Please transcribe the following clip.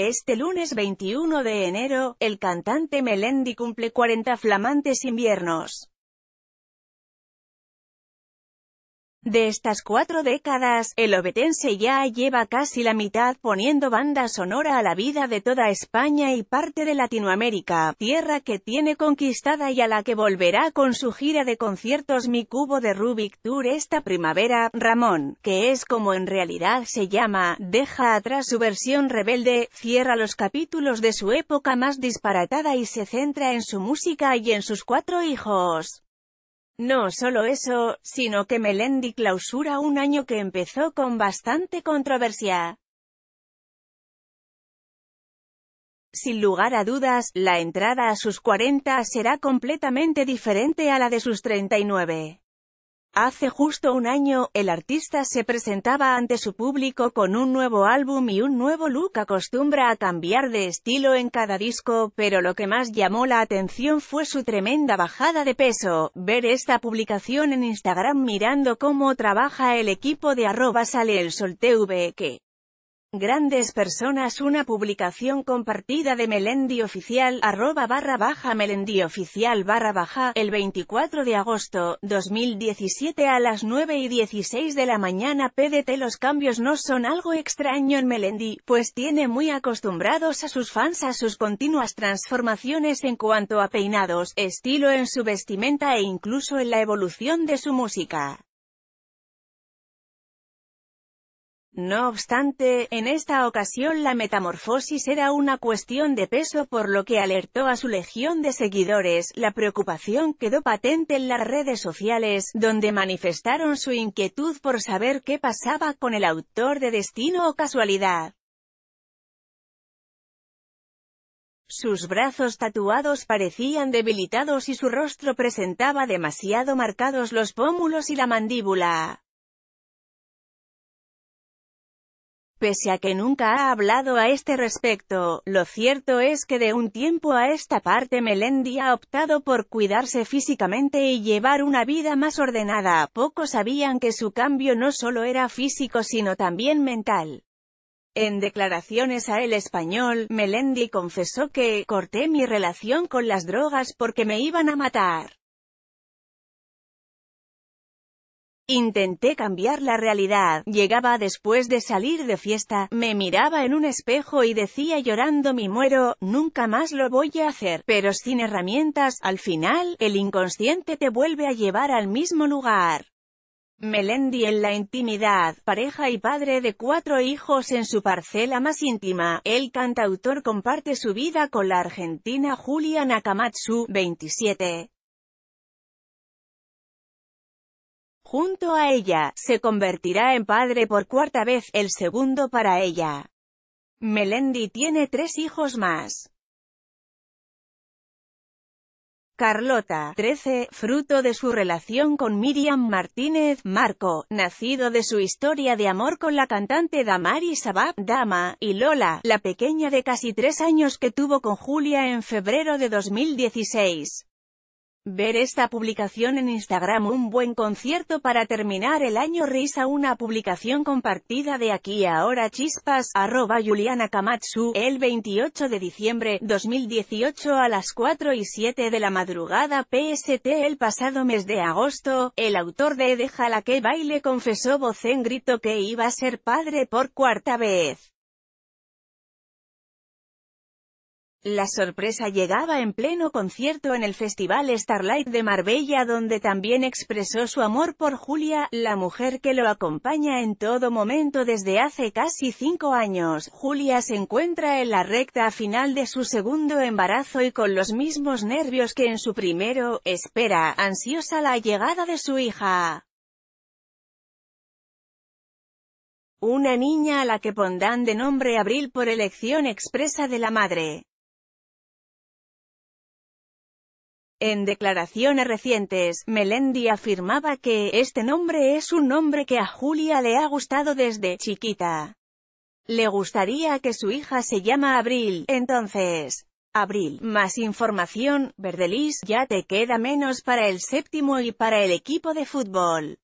Este lunes 21 de enero, el cantante Melendi cumple 40 flamantes inviernos. De estas cuatro décadas, el obetense ya lleva casi la mitad poniendo banda sonora a la vida de toda España y parte de Latinoamérica, tierra que tiene conquistada y a la que volverá con su gira de conciertos Mi Cubo de Rubik Tour esta primavera, Ramón, que es como en realidad se llama, deja atrás su versión rebelde, cierra los capítulos de su época más disparatada y se centra en su música y en sus cuatro hijos. No solo eso, sino que Melendi clausura un año que empezó con bastante controversia. Sin lugar a dudas, la entrada a sus 40 será completamente diferente a la de sus 39. Hace justo un año, el artista se presentaba ante su público con un nuevo álbum y un nuevo look acostumbra a cambiar de estilo en cada disco, pero lo que más llamó la atención fue su tremenda bajada de peso. Ver esta publicación en Instagram mirando cómo trabaja el equipo de arroba sale el sol TV, que Grandes Personas Una publicación compartida de Melendi Oficial, arroba barra baja Melendi Oficial barra baja, el 24 de agosto, 2017 a las 9 y 16 de la mañana PDT Los cambios no son algo extraño en Melendi, pues tiene muy acostumbrados a sus fans a sus continuas transformaciones en cuanto a peinados, estilo en su vestimenta e incluso en la evolución de su música. No obstante, en esta ocasión la metamorfosis era una cuestión de peso por lo que alertó a su legión de seguidores, la preocupación quedó patente en las redes sociales, donde manifestaron su inquietud por saber qué pasaba con el autor de Destino o Casualidad. Sus brazos tatuados parecían debilitados y su rostro presentaba demasiado marcados los pómulos y la mandíbula. Pese a que nunca ha hablado a este respecto, lo cierto es que de un tiempo a esta parte Melendi ha optado por cuidarse físicamente y llevar una vida más ordenada. Pocos sabían que su cambio no solo era físico sino también mental. En declaraciones a El Español, Melendi confesó que «corté mi relación con las drogas porque me iban a matar». Intenté cambiar la realidad. Llegaba después de salir de fiesta, me miraba en un espejo y decía llorando mi muero, nunca más lo voy a hacer. Pero sin herramientas, al final, el inconsciente te vuelve a llevar al mismo lugar. Melendi en la intimidad, pareja y padre de cuatro hijos en su parcela más íntima, el cantautor comparte su vida con la argentina Julia Nakamatsu, 27. junto a ella, se convertirá en padre por cuarta vez, el segundo para ella. Melendi tiene tres hijos más. Carlota, 13, fruto de su relación con Miriam Martínez, Marco, nacido de su historia de amor con la cantante Damari Sabab, Dama, y Lola, la pequeña de casi tres años que tuvo con Julia en febrero de 2016. Ver esta publicación en Instagram Un buen concierto para terminar el año Risa Una publicación compartida de aquí ahora Chispas, arroba Juliana Kamatsu, el 28 de diciembre, 2018 a las 4 y 7 de la madrugada PST El pasado mes de agosto, el autor de deja la que baile confesó voz en grito que iba a ser padre por cuarta vez. La sorpresa llegaba en pleno concierto en el Festival Starlight de Marbella donde también expresó su amor por Julia, la mujer que lo acompaña en todo momento desde hace casi cinco años. Julia se encuentra en la recta final de su segundo embarazo y con los mismos nervios que en su primero, espera, ansiosa la llegada de su hija. Una niña a la que pondrán de nombre Abril por elección expresa de la madre. En declaraciones recientes, Melendi afirmaba que, este nombre es un nombre que a Julia le ha gustado desde chiquita. Le gustaría que su hija se llama Abril, entonces. Abril. Más información, Verdelis, ya te queda menos para el séptimo y para el equipo de fútbol.